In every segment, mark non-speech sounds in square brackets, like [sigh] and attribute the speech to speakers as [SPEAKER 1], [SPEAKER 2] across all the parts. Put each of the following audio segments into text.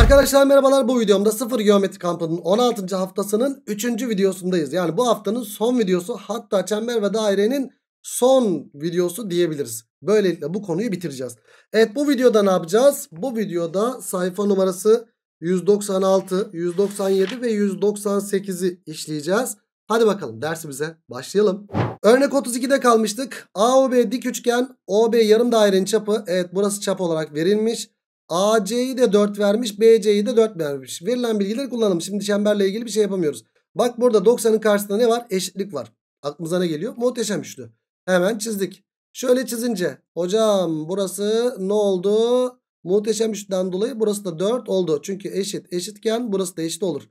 [SPEAKER 1] Arkadaşlar merhabalar bu videomda sıfır geometri kampının 16. haftasının 3. videosundayız. Yani bu haftanın son videosu hatta çember ve dairenin son videosu diyebiliriz. Böylelikle bu konuyu bitireceğiz. Evet bu videoda ne yapacağız? Bu videoda sayfa numarası 196, 197 ve 198'i işleyeceğiz. Hadi bakalım dersimize başlayalım. Örnek 32'de kalmıştık. AOB dik üçgen, OB yarım dairenin çapı. Evet burası çap olarak verilmiş. AC'yi de 4 vermiş. BC'yi de 4 vermiş. Verilen bilgileri kullanalım. Şimdi çemberle ilgili bir şey yapamıyoruz. Bak burada 90'ın karşısında ne var? Eşitlik var. Aklımıza ne geliyor? Muhteşem üçlü. Hemen çizdik. Şöyle çizince. Hocam burası ne oldu? Muhteşem üçlüden dolayı burası da 4 oldu. Çünkü eşit eşitken burası da eşit olur.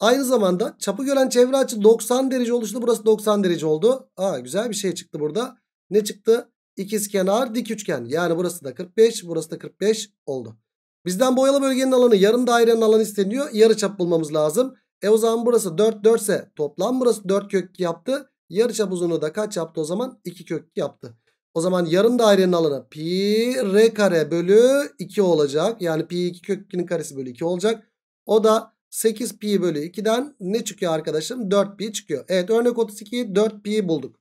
[SPEAKER 1] Aynı zamanda çapı gören çevre açı 90 derece oluştu. Burası 90 derece oldu. Aa, güzel bir şey çıktı burada. Ne çıktı? İkiz kenar dik üçgen. Yani burası da 45 burası da 45 oldu. Bizden boyalı bölgenin alanı yarım dairenin alanı isteniyor. Yarı çap bulmamız lazım. E o zaman burası 4 4 ise toplam burası 4 kök 2 yaptı. Yarı çap uzunluğu da kaç yaptı o zaman? 2 kök 2 yaptı. O zaman yarım dairenin alanı pi r kare bölü 2 olacak. Yani pi 2 kök 2'nin karesi bölü 2 olacak. O da 8 pi bölü 2'den ne çıkıyor arkadaşım? 4 pi çıkıyor. Evet örnek 32'yi 4 pi bulduk.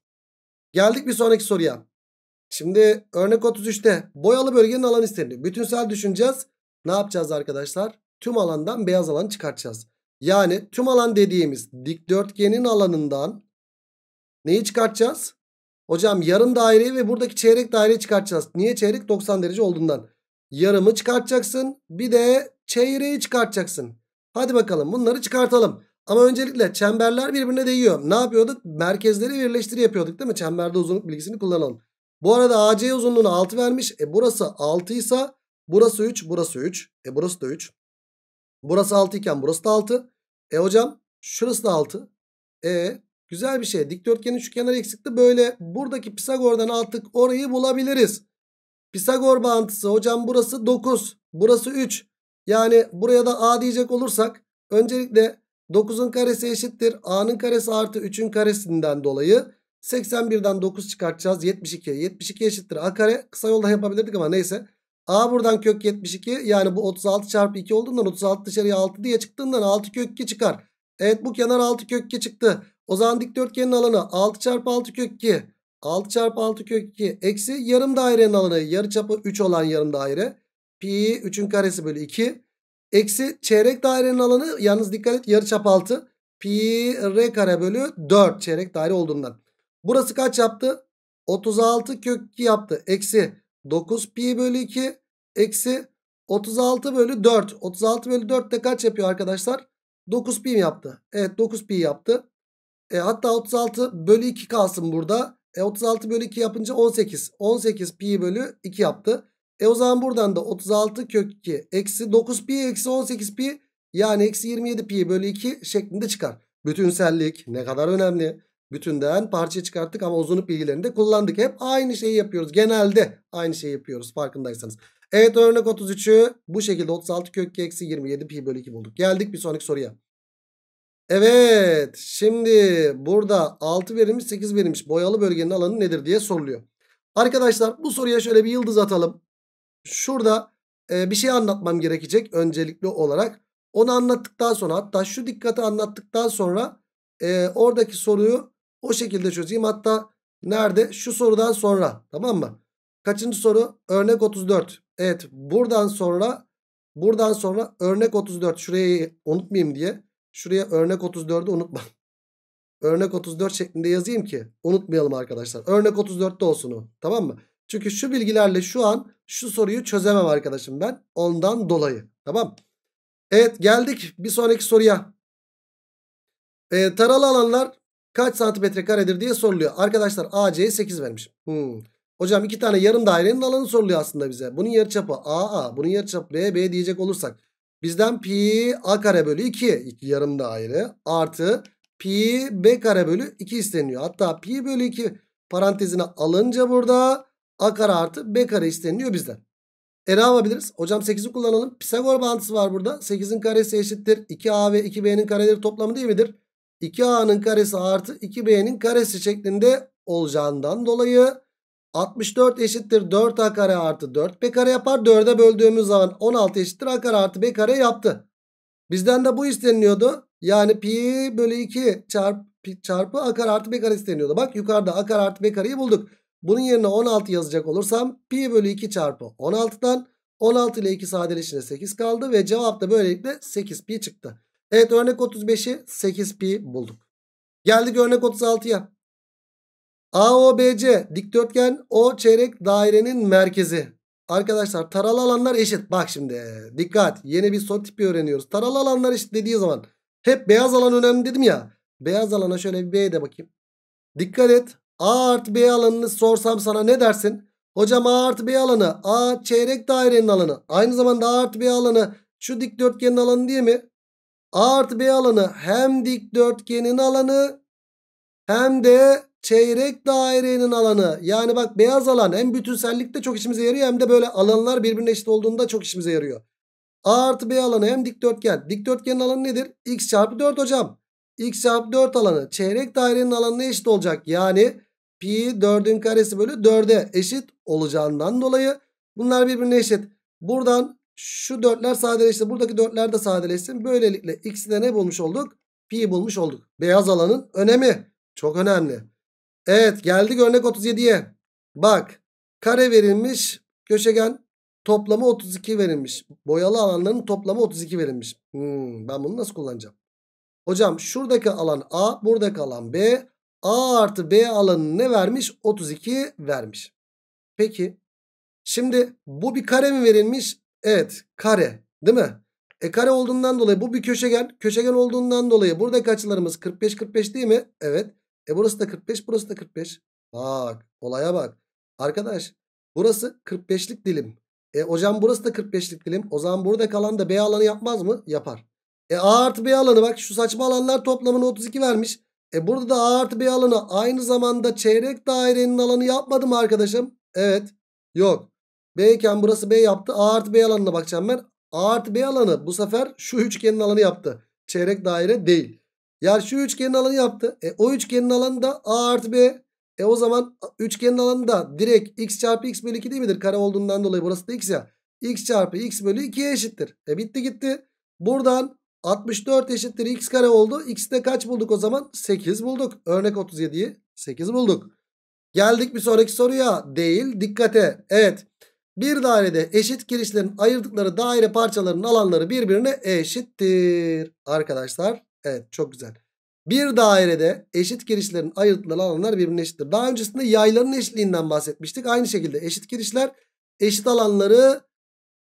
[SPEAKER 1] Geldik bir sonraki soruya. Şimdi örnek 33'te boyalı bölgenin alanı isteniyor. Bütünsel düşüneceğiz. Ne yapacağız arkadaşlar? Tüm alandan beyaz alanı çıkartacağız. Yani tüm alan dediğimiz dikdörtgenin alanından neyi çıkartacağız? Hocam yarım daireyi ve buradaki çeyrek daireyi çıkartacağız. Niye çeyrek? 90 derece olduğundan. Yarımı çıkartacaksın. Bir de çeyreği çıkartacaksın. Hadi bakalım bunları çıkartalım. Ama öncelikle çemberler birbirine değiyor. Ne yapıyorduk? Merkezleri birleştiri yapıyorduk değil mi? Çemberde uzunluk bilgisini kullanalım. Bu arada AC uzunluğuna 6 vermiş. E burası 6 ise burası 3 burası 3. E burası da 3. Burası 6 iken burası da 6. E hocam şurası da 6. E güzel bir şey. Dikdörtgenin şu kenarı eksikti. Böyle buradaki Pisagor'dan artık orayı bulabiliriz. Pisagor bağıntısı hocam burası 9. Burası 3. Yani buraya da A diyecek olursak öncelikle 9'un karesi eşittir. A'nın karesi artı 3'ün karesinden dolayı 81'den 9 çıkartacağız. 72. 72 eşittir a kare. Kısa yolda yapabilirdik ama neyse. A buradan kök 72. Yani bu 36 çarpı 2 olduğundan 36 dışarıya 6 diye çıktığından 6 kök 2 çıkar. Evet bu kenar 6 kök 2 çıktı. O zaman dikdörtgenin alanı 6 çarpı 6 kök 2. 6 çarpı 6 kök 2 eksi yarım dairenin alanı yarı çapı 3 olan yarım daire. Pi 3'ün karesi bölü 2. Eksi çeyrek dairenin alanı yalnız dikkat et yarı çap 6. Pi r kare bölü 4 çeyrek daire olduğundan. Burası kaç yaptı? 36 kök 2 yaptı. Eksi 9 pi bölü 2 eksi 36 bölü 4. 36 bölü 4 de kaç yapıyor arkadaşlar? 9 pi yaptı? Evet 9 pi yaptı. E, hatta 36 bölü 2 kalsın burada. E, 36 bölü 2 yapınca 18. 18 pi bölü 2 yaptı. E o zaman buradan da 36 kök 2 eksi 9 pi eksi 18 pi yani eksi 27 pi bölü 2 şeklinde çıkar. Bütünsellik ne kadar önemli. Bütünden parça çıkarttık ama uzunluk bilgilerini de kullandık. Hep aynı şeyi yapıyoruz. Genelde aynı şeyi yapıyoruz farkındaysanız. Evet örnek 33'ü bu şekilde 36 kök eksi 27 pi bölü 2 bulduk. Geldik bir sonraki soruya. Evet şimdi burada 6 verilmiş 8 verilmiş boyalı bölgenin alanı nedir diye soruluyor. Arkadaşlar bu soruya şöyle bir yıldız atalım. Şurada e, bir şey anlatmam gerekecek öncelikli olarak. Onu anlattıktan sonra hatta şu dikkati anlattıktan sonra e, oradaki soruyu o şekilde çözeyim. Hatta nerede? Şu sorudan sonra. Tamam mı? Kaçıncı soru? Örnek 34. Evet buradan sonra buradan sonra örnek 34 şurayı unutmayayım diye. Şuraya örnek 34'ü unutma. [laughs] Örnek 34 şeklinde yazayım ki unutmayalım arkadaşlar. Örnek 34'te olsun o. Tamam mı? Çünkü şu bilgilerle şu an şu soruyu çözemem arkadaşım ben. Ondan dolayı. Tamam. Evet geldik bir sonraki soruya. E, taralı alanlar kaç santimetre karedir diye soruluyor. Arkadaşlar AC'ye 8 vermiş. Hmm. Hocam iki tane yarım dairenin alanı soruluyor aslında bize. Bunun yarıçapı AA, bunun yarıçapı BB diyecek olursak bizden pi A kare bölü 2 yarım daire artı pi B kare bölü 2 isteniyor. Hatta pi bölü 2 parantezine alınca burada A kare artı B kare isteniyor bizden. E ne yapabiliriz? Hocam 8'i kullanalım. Pisagor bağıntısı var burada. 8'in karesi eşittir 2A ve 2B'nin kareleri toplamı değil midir? 2A'nın karesi artı 2B'nin karesi şeklinde olacağından dolayı 64 eşittir 4A kare artı 4B kare yapar. 4'e böldüğümüz zaman 16 eşittir A kare artı B kare yaptı. Bizden de bu isteniliyordu. Yani pi bölü 2 çarp, pi çarpı A kare artı B kare isteniyordu. Bak yukarıda A kare artı B kareyi bulduk. Bunun yerine 16 yazacak olursam pi bölü 2 çarpı 16'dan 16 ile 2 sadeleşince 8 kaldı ve cevap da böylelikle 8 pi çıktı. Evet örnek 35'i 8pi bulduk. Geldik örnek 36'ya. AOBC dikdörtgen O çeyrek dairenin merkezi. Arkadaşlar taralı alanlar eşit. Bak şimdi dikkat yeni bir soru tipi öğreniyoruz. Taralı alanlar eşit dediği zaman hep beyaz alan önemli dedim ya. Beyaz alana şöyle bir B'ye de bakayım. Dikkat et A artı B alanını sorsam sana ne dersin? Hocam A artı B alanı A çeyrek dairenin alanı. Aynı zamanda A artı B alanı şu dikdörtgenin alanı diye mi? A artı B alanı hem dikdörtgenin alanı hem de çeyrek dairenin alanı. Yani bak beyaz alan hem bütünsellikte çok işimize yarıyor hem de böyle alanlar birbirine eşit olduğunda çok işimize yarıyor. A artı B alanı hem dikdörtgen. Dikdörtgenin alanı nedir? X çarpı 4 hocam. X çarpı 4 alanı çeyrek dairenin alanına eşit olacak. Yani pi 4'ün karesi bölü 4'e eşit olacağından dolayı bunlar birbirine eşit. Buradan şu dörtler sadeleşti. Buradaki dörtler de sadeleşsin. Böylelikle x'i de ne bulmuş olduk? Pi bulmuş olduk. Beyaz alanın önemi. Çok önemli. Evet geldik örnek 37'ye. Bak kare verilmiş. Köşegen toplamı 32 verilmiş. Boyalı alanların toplamı 32 verilmiş. Hmm, ben bunu nasıl kullanacağım? Hocam şuradaki alan A, buradaki alan B. A artı B alanı ne vermiş? 32 vermiş. Peki. Şimdi bu bir kare mi verilmiş? Evet kare değil mi? E kare olduğundan dolayı bu bir köşegen. Köşegen olduğundan dolayı burada açılarımız 45-45 değil mi? Evet. E burası da 45 burası da 45. Bak olaya bak. Arkadaş burası 45'lik dilim. E hocam burası da 45'lik dilim. O zaman burada kalan da B alanı yapmaz mı? Yapar. E A artı B alanı bak şu saçma alanlar toplamını 32 vermiş. E burada da A artı B alanı aynı zamanda çeyrek dairenin alanı yapmadı mı arkadaşım? Evet. Yok. B iken burası B yaptı. A artı B alanına bakacağım ben. A artı B alanı bu sefer şu üçgenin alanı yaptı. Çeyrek daire değil. Yani şu üçgenin alanı yaptı. E, o üçgenin alanı da A artı B. E o zaman üçgenin alanı da direkt x çarpı x bölü 2 değil midir? Kare olduğundan dolayı burası da x ya. x çarpı x bölü 2'ye eşittir. E bitti gitti. Buradan 64 eşittir x kare oldu. X'de kaç bulduk o zaman? 8 bulduk. Örnek 37'yi 8 bulduk. Geldik bir sonraki soruya. Değil. Dikkate. Evet. Bir dairede eşit girişlerin ayırdıkları daire parçalarının alanları birbirine eşittir. Arkadaşlar evet çok güzel. Bir dairede eşit girişlerin ayırdıkları alanlar birbirine eşittir. Daha öncesinde yayların eşitliğinden bahsetmiştik. Aynı şekilde eşit girişler eşit alanları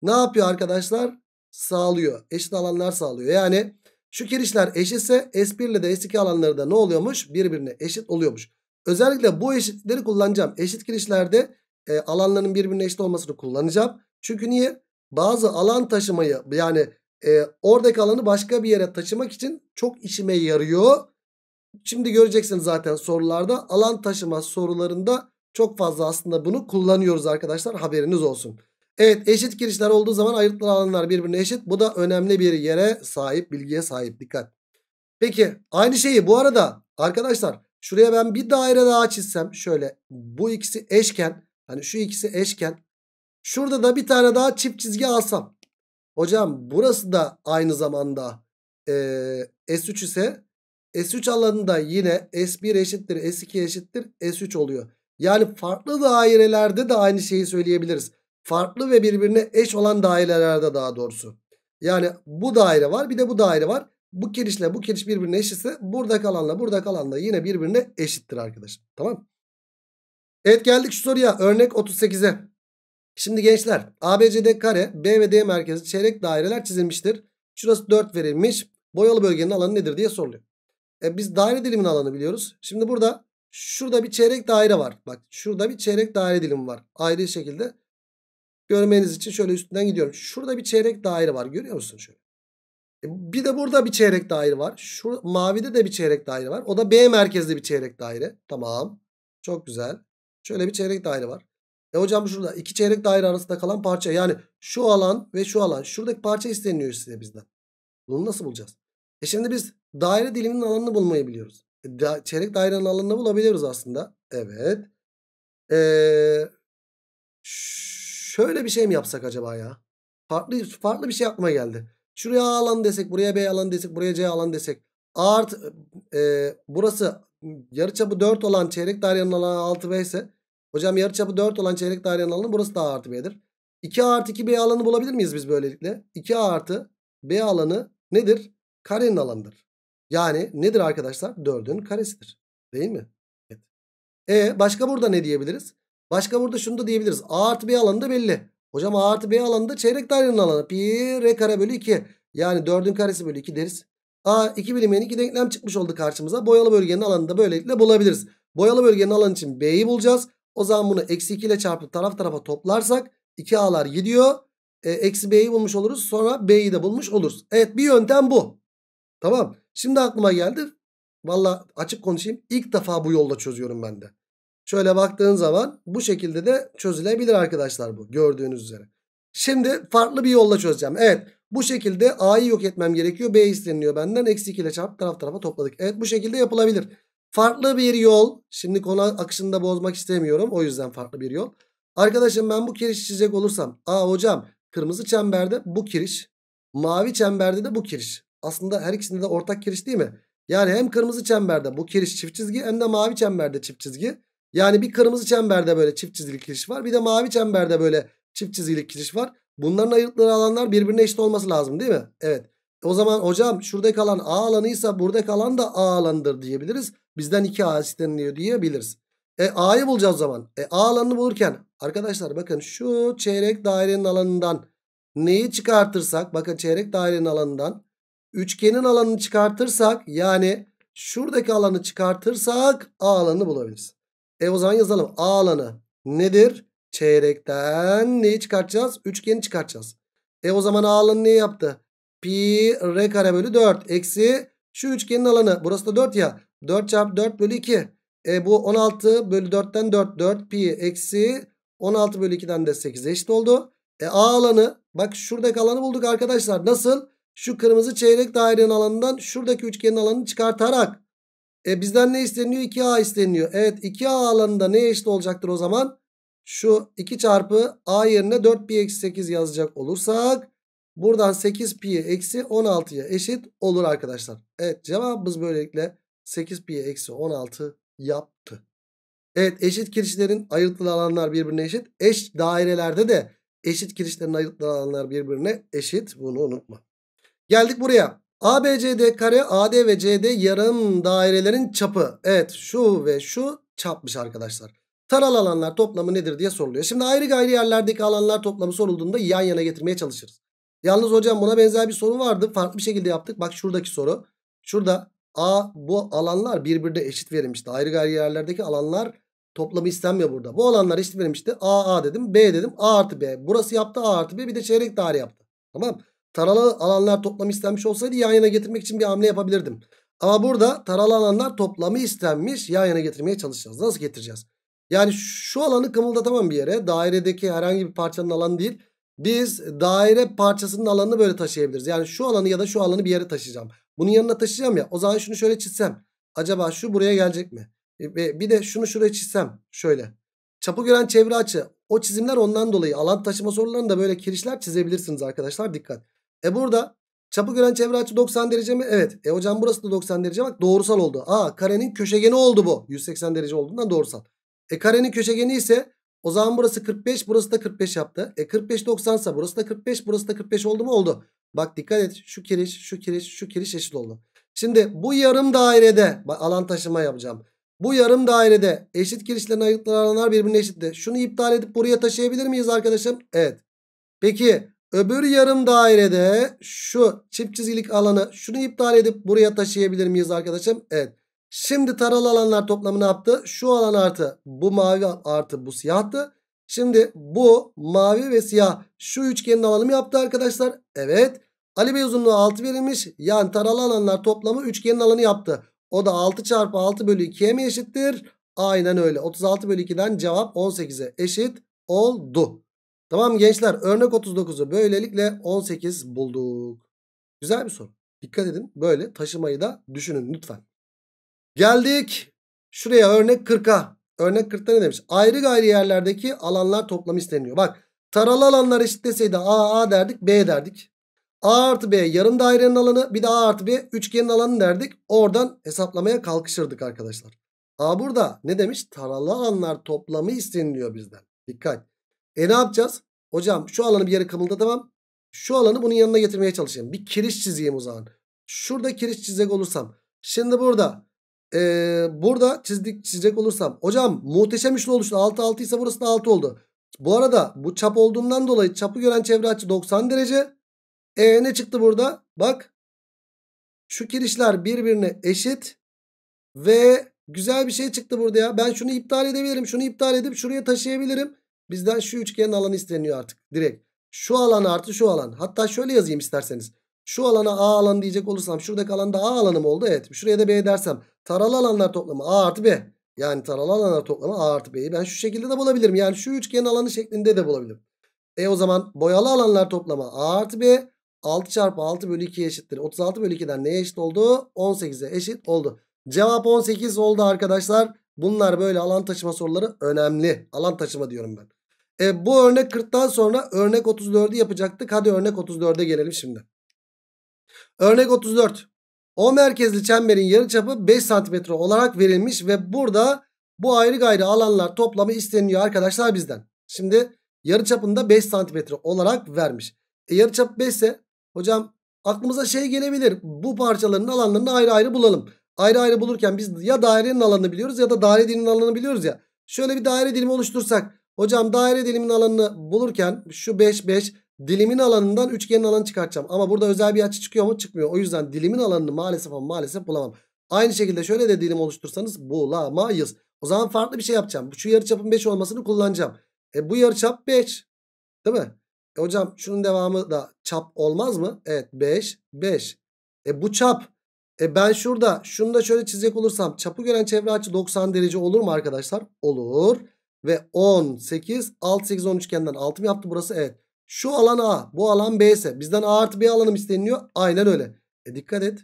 [SPEAKER 1] ne yapıyor arkadaşlar? Sağlıyor. Eşit alanlar sağlıyor. Yani şu girişler eşitse S1 ile de S2 alanları da ne oluyormuş? Birbirine eşit oluyormuş. Özellikle bu eşitleri kullanacağım. Eşit girişlerde e, alanların birbirine eşit olmasını kullanacağım. Çünkü niye? Bazı alan taşımayı yani e, oradaki alanı başka bir yere taşımak için çok işime yarıyor. Şimdi göreceksiniz zaten sorularda alan taşıma sorularında çok fazla aslında bunu kullanıyoruz arkadaşlar haberiniz olsun. Evet eşit girişler olduğu zaman ayrıtlı alanlar birbirine eşit. Bu da önemli bir yere sahip bilgiye sahip dikkat. Peki aynı şeyi bu arada arkadaşlar şuraya ben bir daire daha çizsem şöyle bu ikisi eşken Hani şu ikisi eşken. Şurada da bir tane daha çift çizgi alsam. Hocam burası da aynı zamanda e, S3 ise S3 alanında yine S1 eşittir S2 eşittir S3 oluyor. Yani farklı dairelerde de aynı şeyi söyleyebiliriz. Farklı ve birbirine eş olan dairelerde daha doğrusu. Yani bu daire var bir de bu daire var. Bu kirişle bu kiriş birbirine eşitse burada kalanla burada kalanla yine birbirine eşittir arkadaşlar. Tamam Evet geldik şu soruya. Örnek 38'e. Şimdi gençler ABCD kare B ve D merkezi çeyrek daireler çizilmiştir. Şurası 4 verilmiş. Boyalı bölgenin alanı nedir diye soruluyor. E, biz daire dilimin alanı biliyoruz. Şimdi burada şurada bir çeyrek daire var. Bak şurada bir çeyrek daire dilimi var. Ayrı şekilde görmeniz için şöyle üstünden gidiyorum. Şurada bir çeyrek daire var. Görüyor musun şöyle? E, bir de burada bir çeyrek daire var. Şu mavide de bir çeyrek daire var. O da B merkezli bir çeyrek daire. Tamam. Çok güzel. Şöyle bir çeyrek daire var. E hocam şurada iki çeyrek daire arasında kalan parça. Yani şu alan ve şu alan. Şuradaki parça isteniyor size bizden. Bunu nasıl bulacağız? E şimdi biz daire diliminin alanını bulmayı biliyoruz. E da, çeyrek dairenin alanını bulabiliyoruz aslında. Evet. Ee, şöyle bir şey mi yapsak acaba ya? Farklı farklı bir şey aklıma geldi. Şuraya A alan desek, buraya B alan desek, buraya C alan desek. A artı e, burası yarıçapı 4 olan çeyrek dairenin alanı 6B ise hocam yarıçapı 4 olan çeyrek dairenin alanı burası da A artı B'dir. 2A artı 2B alanı bulabilir miyiz biz böylelikle? 2A artı B alanı nedir? Karenin alanıdır. Yani nedir arkadaşlar? 4'ün karesidir. Değil mi? Evet. E başka burada ne diyebiliriz? Başka burada şunu da diyebiliriz. A artı B alanı da belli. Hocam A artı B alanı da çeyrek dairenin alanı. Pi R kare bölü 2. Yani 4'ün karesi bölü 2 deriz. A 2 bilinmeyen iki denklem çıkmış oldu karşımıza. Boyalı bölgenin alanını da böylelikle bulabiliriz. Boyalı bölgenin alanı için B'yi bulacağız. O zaman bunu eksi 2 ile çarpıp taraf tarafa toplarsak 2A'lar gidiyor. E, eksi B'yi bulmuş oluruz. Sonra B'yi de bulmuş oluruz. Evet bir yöntem bu. Tamam. Şimdi aklıma geldi. Valla açık konuşayım. İlk defa bu yolda çözüyorum ben de. Şöyle baktığın zaman bu şekilde de çözülebilir arkadaşlar bu. Gördüğünüz üzere. Şimdi farklı bir yolla çözeceğim. Evet. Bu şekilde A'yı yok etmem gerekiyor. B isteniliyor benden. Eksi 2 ile çarpıp taraf tarafa topladık. Evet bu şekilde yapılabilir. Farklı bir yol. Şimdi konu akışını da bozmak istemiyorum. O yüzden farklı bir yol. Arkadaşım ben bu kiriş çizecek olursam. A hocam kırmızı çemberde bu kiriş. Mavi çemberde de bu kiriş. Aslında her ikisinde de ortak kiriş değil mi? Yani hem kırmızı çemberde bu kiriş çift çizgi hem de mavi çemberde çift çizgi. Yani bir kırmızı çemberde böyle çift çizgili kiriş var. Bir de mavi çemberde böyle çift çizgili kiriş var. Bunların ayırtları alanlar birbirine eşit olması lazım değil mi? Evet. O zaman hocam şurada kalan A alanıysa burada kalan da A alanıdır diyebiliriz. Bizden 2A isteniliyor diyebiliriz. E A'yı bulacağız zaman. E A alanını bulurken arkadaşlar bakın şu çeyrek dairenin alanından neyi çıkartırsak bakın çeyrek dairenin alanından üçgenin alanını çıkartırsak yani şuradaki alanı çıkartırsak A alanını bulabiliriz. E o zaman yazalım A alanı nedir? Çeyrekten neyi çıkartacağız? Üçgeni çıkartacağız. E o zaman A alanı ne yaptı? Pi r kare bölü 4 eksi şu üçgenin alanı. Burası da 4 ya. 4 çarpı 4 bölü 2. E bu 16 bölü 4'ten 4. 4 pi eksi 16 bölü 2'den de 8 eşit oldu. E A alanı bak şuradaki alanı bulduk arkadaşlar. Nasıl? Şu kırmızı çeyrek dairenin alanından şuradaki üçgenin alanını çıkartarak. E bizden ne isteniyor? 2A isteniyor. Evet 2A alanında ne eşit olacaktır o zaman? Şu 2 çarpı a yerine 4 pi eksi 8 yazacak olursak buradan 8 pi eksi 16'ya eşit olur arkadaşlar. Evet cevabımız böylelikle 8 pi eksi 16 yaptı. Evet eşit kirişlerin ayrıntılı alanlar birbirine eşit. Eş dairelerde de eşit kirişlerin ayrıntılı alanlar birbirine eşit. Bunu unutma. Geldik buraya. ABCD kare AD ve CD yarım dairelerin çapı. Evet şu ve şu çapmış arkadaşlar. Taralı alanlar toplamı nedir diye soruluyor. Şimdi ayrı gayri yerlerdeki alanlar toplamı sorulduğunda yan yana getirmeye çalışırız. Yalnız hocam buna benzer bir soru vardı. Farklı bir şekilde yaptık. Bak şuradaki soru. Şurada A bu alanlar birbirine eşit verilmişti. Ayrı gayri yerlerdeki alanlar toplamı istenmiyor burada. Bu alanlar eşit verilmişti. A A dedim. B dedim. A artı B. Burası yaptı A artı B. Bir de çeyrek daire yaptı. Tamam. Taralı alanlar toplamı istenmiş olsaydı yan yana getirmek için bir hamle yapabilirdim. Ama burada taralı alanlar toplamı istenmiş. Yan yana getirmeye çalışacağız. Nasıl getireceğiz? Yani şu alanı kımıldatamam bir yere. Dairedeki herhangi bir parçanın alanı değil. Biz daire parçasının alanını böyle taşıyabiliriz. Yani şu alanı ya da şu alanı bir yere taşıyacağım. Bunun yanına taşıyacağım ya. O zaman şunu şöyle çizsem. Acaba şu buraya gelecek mi? E, ve bir de şunu şuraya çizsem. Şöyle. Çapı gören çevre açı. O çizimler ondan dolayı. Alan taşıma sorularında böyle kirişler çizebilirsiniz arkadaşlar. Dikkat. E burada çapı gören çevre açı 90 derece mi? Evet. E hocam burası da 90 derece. Bak doğrusal oldu. Aa karenin köşegeni oldu bu. 180 derece olduğundan doğrusal. E karenin köşegeni ise o zaman burası 45 burası da 45 yaptı. E 45 90 ise burası da 45 burası da 45 oldu mu oldu. Bak dikkat et şu kiriş şu kiriş şu kiriş eşit oldu. Şimdi bu yarım dairede alan taşıma yapacağım. Bu yarım dairede eşit kirişlerin ayıkları alanlar birbirine eşitti. Şunu iptal edip buraya taşıyabilir miyiz arkadaşım? Evet. Peki öbür yarım dairede şu çift çizgilik alanı şunu iptal edip buraya taşıyabilir miyiz arkadaşım? Evet. Şimdi taralı alanlar toplamı ne yaptı? Şu alan artı bu mavi artı bu siyahtı. Şimdi bu mavi ve siyah şu üçgenin alanımı yaptı arkadaşlar. Evet. Ali Bey uzunluğu 6 verilmiş. Yani taralı alanlar toplamı üçgenin alanı yaptı. O da 6 çarpı 6 bölü 2'ye mi eşittir? Aynen öyle. 36 bölü 2'den cevap 18'e eşit oldu. Tamam gençler örnek 39'u böylelikle 18 bulduk. Güzel bir soru. Dikkat edin böyle taşımayı da düşünün lütfen. Geldik şuraya örnek 40'a. Örnek 40'ta ne demiş? Ayrı gayri yerlerdeki alanlar toplamı isteniyor. Bak taralı alanlar eşitleseydi A A derdik B derdik. A artı B yarım dairenin alanı bir de A artı B üçgenin alanı derdik. Oradan hesaplamaya kalkışırdık arkadaşlar. A burada ne demiş? Taralı alanlar toplamı isteniliyor bizden. Dikkat. E ne yapacağız? Hocam şu alanı bir yere kımıldatamam. Şu alanı bunun yanına getirmeye çalışayım. Bir kiriş çizeyim o zaman. Şurada kiriş çizecek olursam. Şimdi burada ee, burada çizdik, çizecek olursam. Hocam muhteşem üçlü oluştu. 6 6 ise burası da 6 oldu. Bu arada bu çap olduğundan dolayı çapı gören çevre açı 90 derece. E ne çıktı burada? Bak. Şu kirişler birbirine eşit. Ve güzel bir şey çıktı burada ya. Ben şunu iptal edebilirim. Şunu iptal edip şuraya taşıyabilirim. Bizden şu üçgenin alanı isteniyor artık direkt. Şu alan artı şu alan. Hatta şöyle yazayım isterseniz. Şu alana A alan diyecek olursam şuradaki alanda A alanım oldu. Evet şuraya da B dersem taralı alanlar toplamı A artı B. Yani taralı alanlar toplamı A artı B'yi ben şu şekilde de bulabilirim. Yani şu üçgenin alanı şeklinde de bulabilirim. E o zaman boyalı alanlar toplamı A artı B 6 çarpı 6 bölü 2 eşittir. 36 bölü 2'den neye eşit oldu? 18'e eşit oldu. Cevap 18 oldu arkadaşlar. Bunlar böyle alan taşıma soruları önemli. Alan taşıma diyorum ben. E, bu örnek 40'tan sonra örnek 34'ü yapacaktık. Hadi örnek 34'e gelelim şimdi. Örnek 34. O merkezli çemberin yarıçapı 5 cm olarak verilmiş ve burada bu ayrı gayrı alanlar toplamı isteniyor arkadaşlar bizden. Şimdi yarıçapında 5 cm olarak vermiş. E yarıçap 5 ise hocam aklımıza şey gelebilir. Bu parçaların alanlarını ayrı ayrı bulalım. Ayrı ayrı bulurken biz ya dairenin alanını biliyoruz ya da daire diliminin alanını biliyoruz ya. Şöyle bir daire dilimi oluştursak. Hocam daire diliminin alanını bulurken şu 5 5 dilimin alanından üçgenin alanı çıkartacağım. Ama burada özel bir açı çıkıyor mu? Çıkmıyor. O yüzden dilimin alanını maalesef ama maalesef bulamam. Aynı şekilde şöyle de dilim oluştursanız bulamayız. O zaman farklı bir şey yapacağım. Şu yarıçapın 5 olmasını kullanacağım. E bu yarıçap 5. Değil mi? E hocam şunun devamı da çap olmaz mı? Evet 5 5. E bu çap. E ben şurada şunu da şöyle çizecek olursam çapı gören çevre açı 90 derece olur mu arkadaşlar? Olur. Ve 18 6 8 10 üçgenden 6 mı yaptı burası? Evet. Şu alan A bu alan B ise bizden A artı B alanım isteniliyor. Aynen öyle. E dikkat et.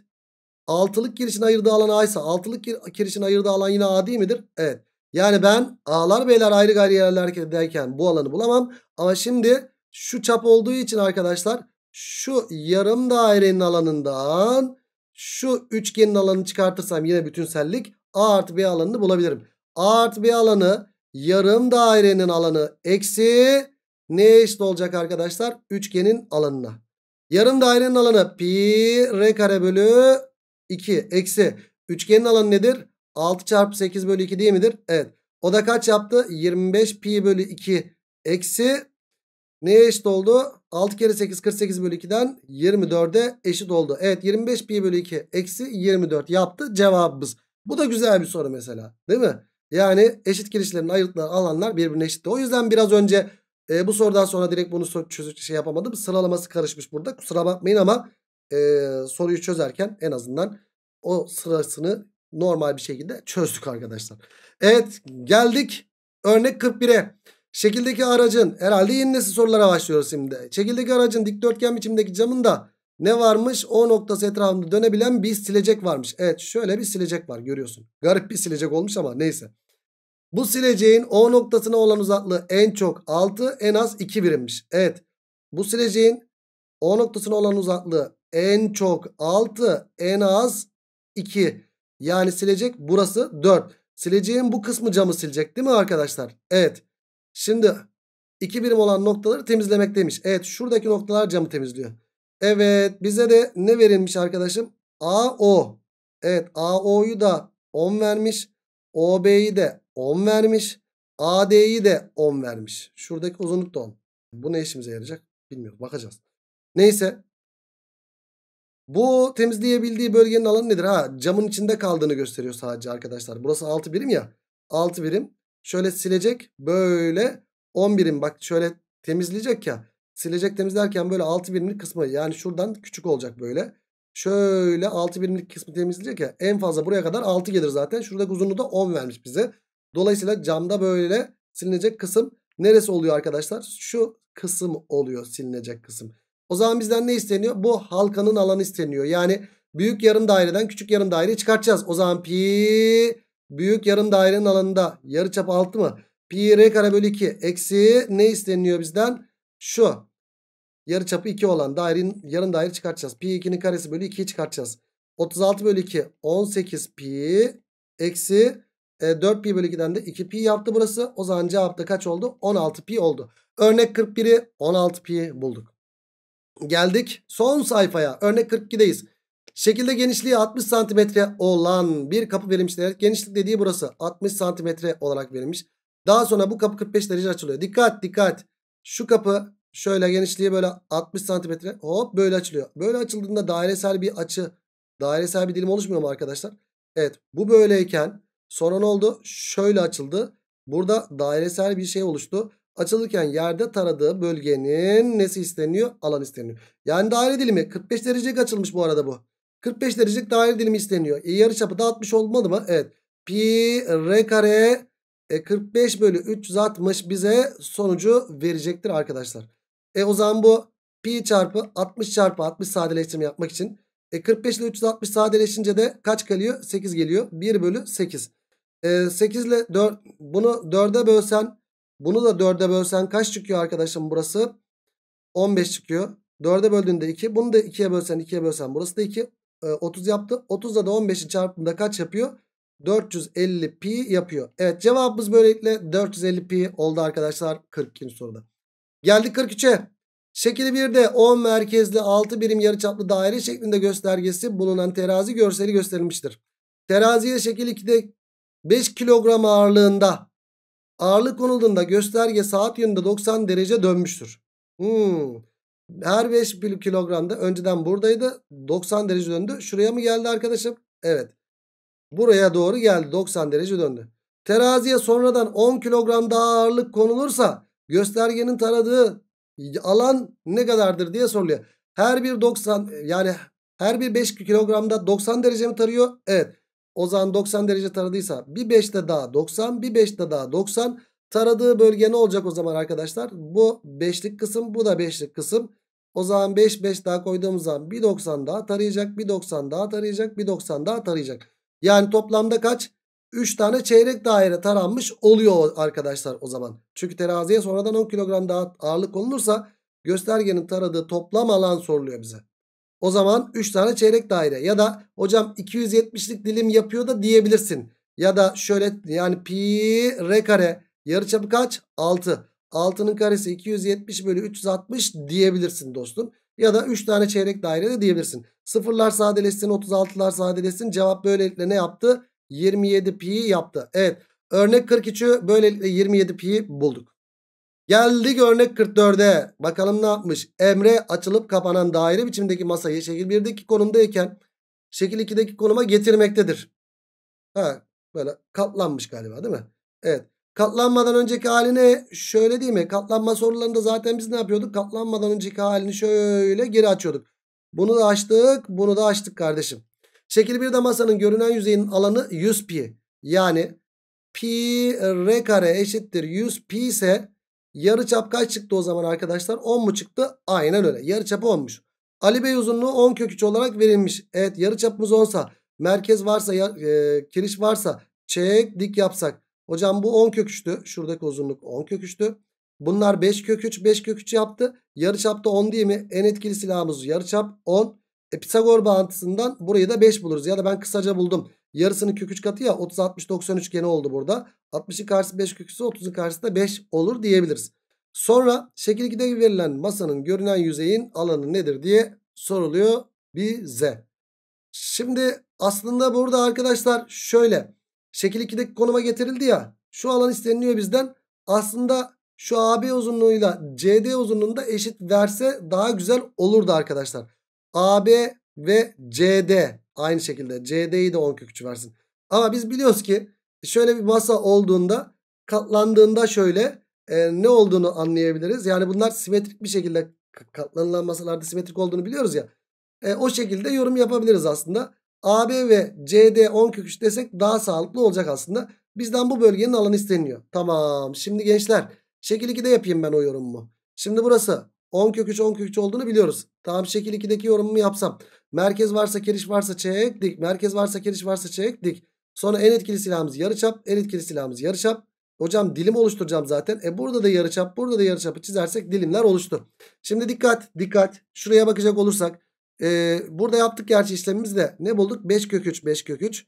[SPEAKER 1] Altılık girişin ayırdığı alan A ise altılık girişin ayırdığı alan yine A değil midir? Evet. Yani ben A'lar B'ler ayrı gayrı yerlerle hareket ederken bu alanı bulamam. Ama şimdi şu çap olduğu için arkadaşlar şu yarım dairenin alanından şu üçgenin alanını çıkartırsam yine bütünsellik A artı B alanını bulabilirim. A artı B alanı yarım dairenin alanı eksi Neye eşit olacak arkadaşlar? Üçgenin alanına. Yarım dairenin alanı pi r kare bölü 2 eksi. Üçgenin alanı nedir? 6 çarpı 8 bölü 2 değil midir? Evet. O da kaç yaptı? 25 pi bölü 2 eksi. Neye eşit oldu? 6 kere 8 48 bölü 2'den 24'e eşit oldu. Evet 25 pi bölü 2 eksi 24 yaptı cevabımız. Bu da güzel bir soru mesela değil mi? Yani eşit girişlerin ayrıtları alanlar birbirine eşitti. O yüzden biraz önce e, bu sorudan sonra direkt bunu çözü şey yapamadım. Sıralaması karışmış burada. Kusura bakmayın ama e, soruyu çözerken en azından o sırasını normal bir şekilde çözdük arkadaşlar. Evet geldik örnek 41'e. Şekildeki aracın herhalde yeni nesil sorulara başlıyoruz şimdi. Şekildeki aracın dikdörtgen biçimdeki camında ne varmış? O noktası etrafında dönebilen bir silecek varmış. Evet şöyle bir silecek var görüyorsun. Garip bir silecek olmuş ama neyse. Bu sileceğin O noktasına olan uzaklığı en çok 6 en az 2 birimmiş. Evet bu sileceğin O noktasına olan uzaklığı en çok 6 en az 2. Yani silecek burası 4. Sileceğin bu kısmı camı silecek değil mi arkadaşlar? Evet. Şimdi 2 birim olan noktaları temizlemek demiş. Evet şuradaki noktalar camı temizliyor. Evet bize de ne verilmiş arkadaşım? AO. Evet AO'yu da 10 vermiş. OB'yi de 10 vermiş. AD'yi de 10 vermiş. Şuradaki uzunluk da 10. Bu ne işimize yarayacak bilmiyorum. Bakacağız. Neyse. Bu temizleyebildiği bölgenin alanı nedir? Ha camın içinde kaldığını gösteriyor sadece arkadaşlar. Burası 6 birim ya. 6 birim. Şöyle silecek. Böyle 10 birim. Bak şöyle temizleyecek ya. Silecek temizlerken böyle 6 birimlik kısmı. Yani şuradan küçük olacak böyle. Şöyle 6 birimlik kısmı temizleyecek ya. En fazla buraya kadar 6 gelir zaten. Şuradaki uzunluğu da 10 vermiş bize. Dolayısıyla camda böyle silinecek kısım neresi oluyor arkadaşlar? Şu kısım oluyor silinecek kısım. O zaman bizden ne isteniyor? Bu halkanın alanı isteniyor. Yani büyük yarım daireden küçük yarım daireyi çıkartacağız. O zaman pi büyük yarım dairenin alanında yarıçap 6 mı? Pi r kare bölü 2 eksi ne isteniyor bizden? Şu yarıçapı 2 olan dairenin yarım daire çıkartacağız. Pi 2'nin karesi bölü 2'yi çıkartacağız. 36 bölü 2 18 pi eksi e, 4 pi bölü 2'den de 2 pi yaptı burası. O zaman cevapta kaç oldu? 16 pi oldu. Örnek 41'i 16 pi bulduk. Geldik son sayfaya. Örnek 42'deyiz. Şekilde genişliği 60 santimetre olan bir kapı verilmişler. Genişlik dediği burası 60 santimetre olarak verilmiş. Daha sonra bu kapı 45 derece açılıyor. Dikkat dikkat. Şu kapı şöyle genişliği böyle 60 santimetre hop böyle açılıyor. Böyle açıldığında dairesel bir açı dairesel bir dilim oluşmuyor mu arkadaşlar? Evet bu böyleyken Sonra ne oldu? Şöyle açıldı. Burada dairesel bir şey oluştu. Açılırken yerde taradığı bölgenin nesi isteniyor? Alan isteniyor. Yani daire dilimi 45 derecelik açılmış bu arada bu. 45 derecelik daire dilimi isteniyor. E, yarı çapı da 60 olmadı mı? Evet. Pi r kare e, 45 bölü 360 bize sonucu verecektir arkadaşlar. E o zaman bu pi çarpı 60 çarpı 60 sadeleştirme yapmak için e 45 ile 360 sadeleşince de kaç geliyor? 8 geliyor. 1 bölü 8. E 8 ile 4 bunu 4'e bölsen bunu da 4'e bölsen kaç çıkıyor arkadaşım burası? 15 çıkıyor. 4'e böldüğünde 2. Bunu da 2'ye bölsen 2'ye bölsen burası da 2. E, 30 yaptı. 30'da da 15'in çarpımında kaç yapıyor? 450 pi yapıyor. Evet cevabımız böylelikle 450 pi oldu arkadaşlar 42. soruda. Geldik 43'e. Şekil 1'de 10 merkezli 6 birim yarıçaplı daire şeklinde göstergesi bulunan terazi görseli gösterilmiştir. Teraziye şekil 2'de 5 kilogram ağırlığında ağırlık konulduğunda gösterge saat yönünde 90 derece dönmüştür. Hmm. Her 5 kilogramda önceden buradaydı 90 derece döndü. Şuraya mı geldi arkadaşım? Evet. Buraya doğru geldi 90 derece döndü. Teraziye sonradan 10 kilogram daha ağırlık konulursa göstergenin taradığı alan ne kadardır diye soruluyor. Her bir 90 yani her bir 5 kilogramda 90 derece mi tarıyor? Evet. O zaman 90 derece taradıysa bir 5'te daha 90 bir 5'te daha 90 taradığı bölge ne olacak o zaman arkadaşlar? Bu 5'lik kısım bu da 5'lik kısım. O zaman 5 5 daha koyduğumuz zaman bir 90 daha tarayacak bir 90 daha tarayacak bir 90 daha tarayacak. Yani toplamda kaç? 3 tane çeyrek daire taranmış oluyor arkadaşlar o zaman. Çünkü teraziye sonradan 10 kilogram daha ağırlık konulursa göstergenin taradığı toplam alan soruluyor bize. O zaman 3 tane çeyrek daire ya da hocam 270'lik dilim yapıyor da diyebilirsin. Ya da şöyle yani pi r kare yarıçapı kaç? 6. 6'nın karesi 270 bölü 360 diyebilirsin dostum. Ya da 3 tane çeyrek daire de diyebilirsin. Sıfırlar sadeleşsin 36'lar sadeleşsin. Cevap böylelikle ne yaptı? 27 pi yaptı. Evet örnek 43'ü böylelikle 27 pi bulduk. Geldik örnek 44'e. Bakalım ne yapmış? Emre açılıp kapanan daire biçimdeki masayı şekil 1'deki konumdayken şekil 2'deki konuma getirmektedir. Ha, böyle katlanmış galiba değil mi? Evet. Katlanmadan önceki haline şöyle değil mi? Katlanma sorularında zaten biz ne yapıyorduk? Katlanmadan önceki halini şöyle geri açıyorduk. Bunu da açtık. Bunu da açtık kardeşim. Şekil 1'de masanın görünen yüzeyin alanı 100 pi. Yani pi r kare eşittir 100 pi ise yarı çap kaç çıktı o zaman arkadaşlar? 10 mu çıktı? Aynen öyle. Yarı çapı 10'muş. Ali Bey uzunluğu 10 köküç olarak verilmiş. Evet yarı çapımız 10'sa merkez varsa e, kiriş varsa çek dik yapsak. Hocam bu 10 köküçtü. Şuradaki uzunluk 10 köküçtü. Bunlar 5 köküç 5 köküç yaptı. Yarı çapta 10 değil mi? En etkili silahımız yarı çap 10. E, Pisagor bağıntısından burayı da 5 buluruz. Ya da ben kısaca buldum. Yarısının kök 3 katı ya 30 60 90 üçgeni oldu burada. 60'ın karşısı 5 köküsü 30'un karşısı da 5 olur diyebiliriz. Sonra şekil 2'de verilen masanın görünen yüzeyin alanı nedir diye soruluyor bize. Şimdi aslında burada arkadaşlar şöyle şekil 2'deki konuma getirildi ya şu alan isteniliyor bizden. Aslında şu AB uzunluğuyla CD uzunluğunda eşit verse daha güzel olurdu arkadaşlar. AB ve CD aynı şekilde CD'yi de 10 köküçü versin. Ama biz biliyoruz ki şöyle bir masa olduğunda katlandığında şöyle e, ne olduğunu anlayabiliriz. Yani bunlar simetrik bir şekilde katlanılan masalarda simetrik olduğunu biliyoruz ya. E, o şekilde yorum yapabiliriz aslında. AB ve CD 10 köküç desek daha sağlıklı olacak aslında. Bizden bu bölgenin alanı isteniyor. Tamam. Şimdi gençler şekil 2'de yapayım ben o yorumumu. Şimdi burası 10 kök 3 10 kök 3 olduğunu biliyoruz. Tamam şekil 2'deki yorumumu yapsam. Merkez varsa keriş varsa çek dik. Merkez varsa keriş varsa çek dik. Sonra en etkili silahımız yarıçap. En etkili silahımız yarıçap. Hocam dilim oluşturacağım zaten. E burada da yarıçap, burada da yarıçapı çizersek dilimler oluştu. Şimdi dikkat, dikkat. Şuraya bakacak olursak e, burada yaptık gerçi işlemimizde ne bulduk? 5 kök 3, 5 kök 3.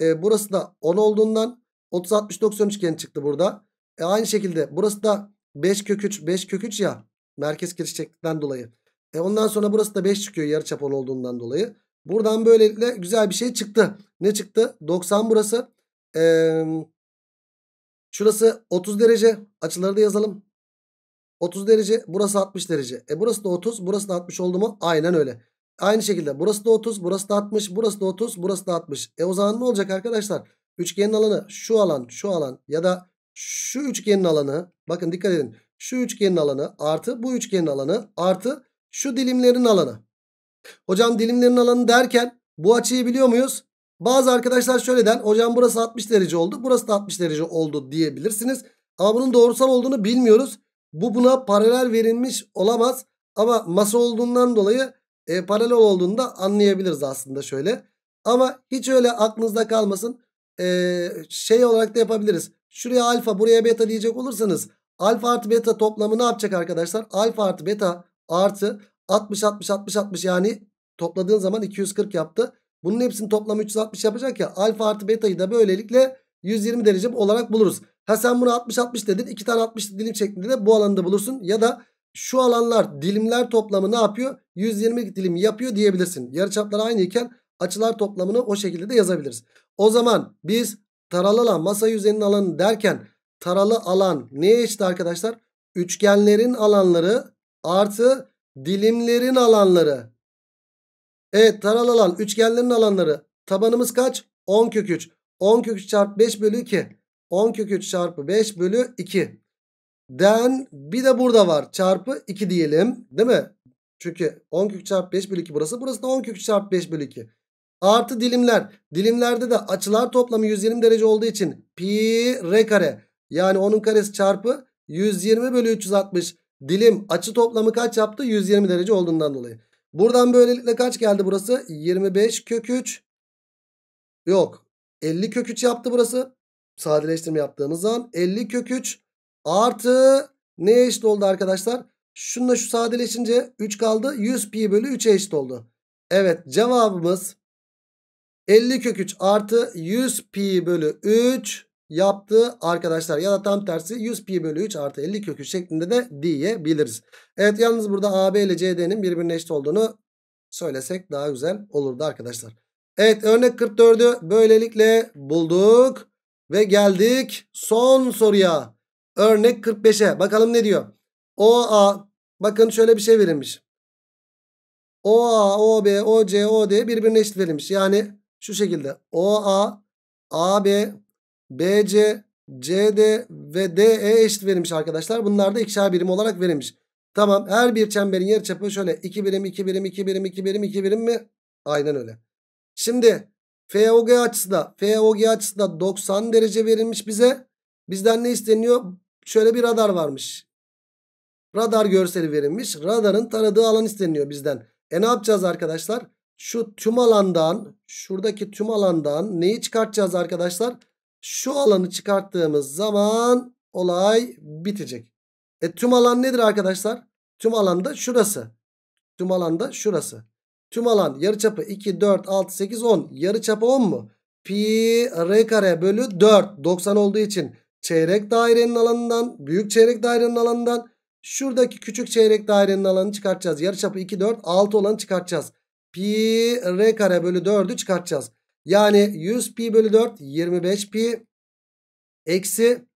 [SPEAKER 1] E, burası da 10 olduğundan 30 60 90 üçgen çıktı burada. E, aynı şekilde burası da 5 kök 3, 5 kök 3 ya. Merkez kirişçeklikten dolayı. E ondan sonra burası da 5 çıkıyor yarı çapar olduğundan dolayı. Buradan böylelikle güzel bir şey çıktı. Ne çıktı? 90 burası. Ee, şurası 30 derece. Açıları da yazalım. 30 derece. Burası 60 derece. E burası da 30. Burası da 60 oldu mu? Aynen öyle. Aynı şekilde burası da 30. Burası da 60. Burası da 30. Burası da 60. E o zaman ne olacak arkadaşlar? Üçgenin alanı şu alan şu alan ya da şu üçgenin alanı. Bakın dikkat edin şu üçgenin alanı artı bu üçgenin alanı artı şu dilimlerin alanı. Hocam dilimlerin alanı derken bu açıyı biliyor muyuz? Bazı arkadaşlar şöyle den hocam burası 60 derece oldu burası da 60 derece oldu diyebilirsiniz. Ama bunun doğrusal olduğunu bilmiyoruz. Bu buna paralel verilmiş olamaz. Ama masa olduğundan dolayı e, paralel olduğunu da anlayabiliriz aslında şöyle. Ama hiç öyle aklınızda kalmasın. E, şey olarak da yapabiliriz. Şuraya alfa buraya beta diyecek olursanız Alfa artı beta toplamı ne yapacak arkadaşlar? Alfa artı beta artı 60 60 60 60 yani topladığın zaman 240 yaptı. Bunun hepsini toplamı 360 yapacak ya. Alfa artı beta'yı da böylelikle 120 derece olarak buluruz. Ha sen bunu 60 60 dedin. 2 tane 60 dilim şeklinde de bu alanda bulursun. Ya da şu alanlar dilimler toplamı ne yapıyor? 120 dilim yapıyor diyebilirsin. Yarıçaplar aynı açılar toplamını o şekilde de yazabiliriz. O zaman biz taralanan masa yüzeyinin alanı derken taralı alan neye eşit arkadaşlar? Üçgenlerin alanları artı dilimlerin alanları. Evet taralı alan üçgenlerin alanları. Tabanımız kaç? 10 kök 3. 10 kök 3 çarpı 5 bölü 2. 10 kök 3 çarpı 5 bölü 2. Den bir de burada var. Çarpı 2 diyelim. Değil mi? Çünkü 10 kök 3 çarpı 5 bölü 2 burası. Burası da 10 kök 3 çarpı 5 bölü 2. Artı dilimler. Dilimlerde de açılar toplamı 120 derece olduğu için pi r kare. Yani onun karesi çarpı 120 bölü 360 dilim açı toplamı kaç yaptı? 120 derece olduğundan dolayı. Buradan böylelikle kaç geldi burası? 25 kök 3. Yok. 50 kök 3 yaptı burası. Sadeleştirme yaptığımız zaman 50 kök 3 artı neye eşit oldu arkadaşlar? Şununla şu sadeleşince 3 kaldı. 100 pi bölü 3'e eşit oldu. Evet cevabımız 50 kök 3 artı 100 pi bölü 3 yaptı arkadaşlar. Ya da tam tersi 100 pi bölü 3 artı 50 kökü şeklinde de diyebiliriz. Evet yalnız burada AB ile CD'nin birbirine eşit olduğunu söylesek daha güzel olurdu arkadaşlar. Evet örnek 44'ü böylelikle bulduk. Ve geldik son soruya. Örnek 45'e. Bakalım ne diyor? OA bakın şöyle bir şey verilmiş. OA, OB, OC, OD birbirine eşit verilmiş. Yani şu şekilde. OA, AB BC, CD ve DE eşit verilmiş arkadaşlar. Bunlar da ikişer birim olarak verilmiş. Tamam her bir çemberin yarıçapı şöyle 2 birim 2 birim 2 birim 2 birim 2 birim mi? Aynen öyle. Şimdi FOG açısı da FOG açısı da 90 derece verilmiş bize. Bizden ne isteniyor? Şöyle bir radar varmış. Radar görseli verilmiş. Radarın taradığı alan isteniyor bizden. E ne yapacağız arkadaşlar? Şu tüm alandan şuradaki tüm alandan neyi çıkartacağız arkadaşlar? Şu alanı çıkarttığımız zaman olay bitecek. E tüm alan nedir arkadaşlar? Tüm alanda şurası. Tüm alanda şurası. Tüm alan yarıçapı 2, 4, 6, 8, 10. Yarıçapı 10 mu? Pi r kare bölü 4. 90 olduğu için çeyrek dairenin alanından, büyük çeyrek dairenin alanından şuradaki küçük çeyrek dairenin alanını çıkartacağız. Yarıçapı 2, 4, 6 olanı çıkartacağız. Pi r kare bölü 4'ü çıkartacağız. Yani 100 pi bölü 4 25 pi eksi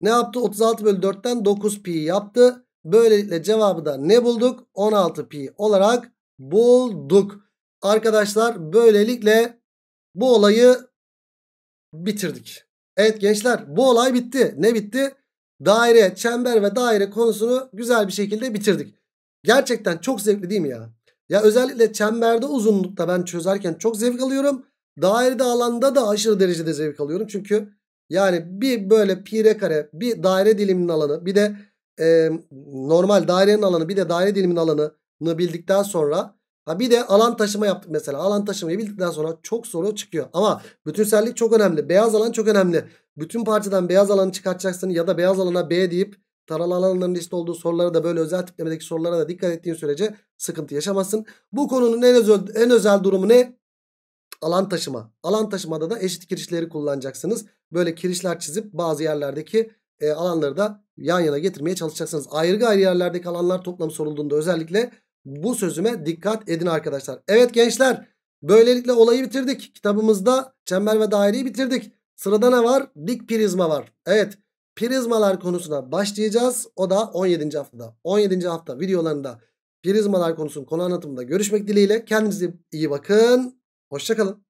[SPEAKER 1] ne yaptı? 36 bölü 4'ten 9 pi yaptı. Böylelikle cevabı da ne bulduk? 16 pi olarak bulduk. Arkadaşlar böylelikle bu olayı bitirdik. Evet gençler bu olay bitti. Ne bitti? Daire, çember ve daire konusunu güzel bir şekilde bitirdik. Gerçekten çok zevkli değil mi ya? Ya özellikle çemberde uzunlukta ben çözerken çok zevk alıyorum. Dairede alanda da aşırı derecede zevk alıyorum. Çünkü yani bir böyle pire kare bir daire diliminin alanı bir de e, normal dairenin alanı bir de daire diliminin alanını bildikten sonra ha bir de alan taşıma yaptık mesela. Alan taşımayı bildikten sonra çok soru çıkıyor. Ama bütünsellik çok önemli. Beyaz alan çok önemli. Bütün parçadan beyaz alanı çıkartacaksın ya da beyaz alana B deyip Taralı alanların liste olduğu sorulara da böyle özel tiplemedeki sorulara da dikkat ettiğin sürece sıkıntı yaşamazsın. Bu konunun en özel, en özel durumu ne? Alan taşıma. Alan taşımada da eşit kirişleri kullanacaksınız. Böyle kirişler çizip bazı yerlerdeki e, alanları da yan yana getirmeye çalışacaksınız. Ayrı ayrı yerlerdeki alanlar toplamı sorulduğunda özellikle bu sözüme dikkat edin arkadaşlar. Evet gençler böylelikle olayı bitirdik. Kitabımızda çember ve daireyi bitirdik. Sırada ne var? Dik prizma var. Evet Prizmalar konusuna başlayacağız. O da 17. haftada. 17. hafta videolarında prizmalar konusunun konu anlatımında görüşmek dileğiyle. Kendinize iyi bakın. Hoşçakalın.